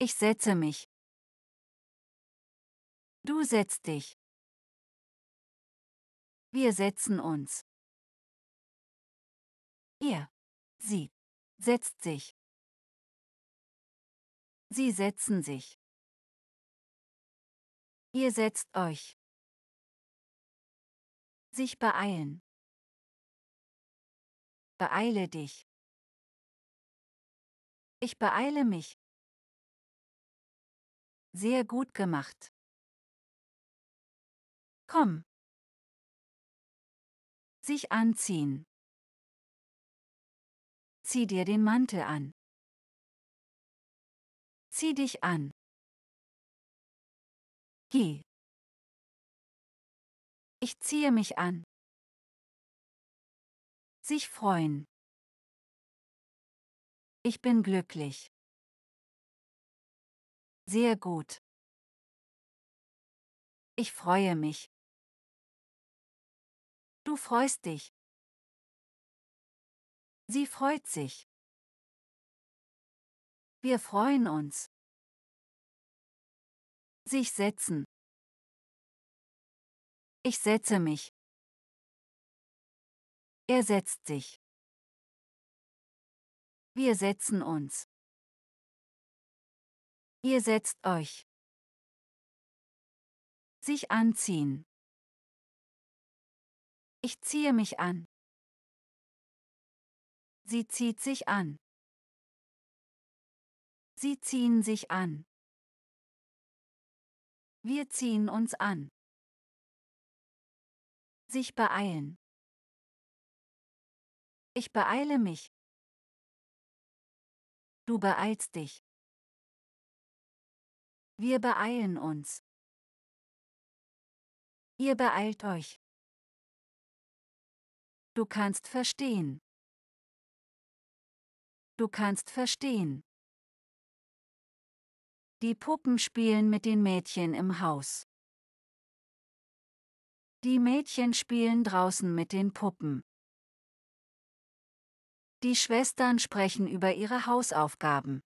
Ich setze mich. Du setzt dich. Wir setzen uns. Er, sie, setzt sich. Sie setzen sich. Ihr setzt euch. Sich beeilen. Beeile dich. Ich beeile mich. Sehr gut gemacht. Komm. Sich anziehen. Zieh dir den Mantel an. Zieh dich an. Geh. Ich ziehe mich an. Sich freuen. Ich bin glücklich. Sehr gut. Ich freue mich. Du freust dich. Sie freut sich. Wir freuen uns. Sich setzen. Ich setze mich. Er setzt sich. Wir setzen uns. Ihr setzt euch. Sich anziehen. Ich ziehe mich an. Sie zieht sich an. Sie ziehen sich an. Wir ziehen uns an. Sich beeilen. Ich beeile mich. Du beeilst dich. Wir beeilen uns. Ihr beeilt euch. Du kannst verstehen. Du kannst verstehen. Die Puppen spielen mit den Mädchen im Haus. Die Mädchen spielen draußen mit den Puppen. Die Schwestern sprechen über ihre Hausaufgaben.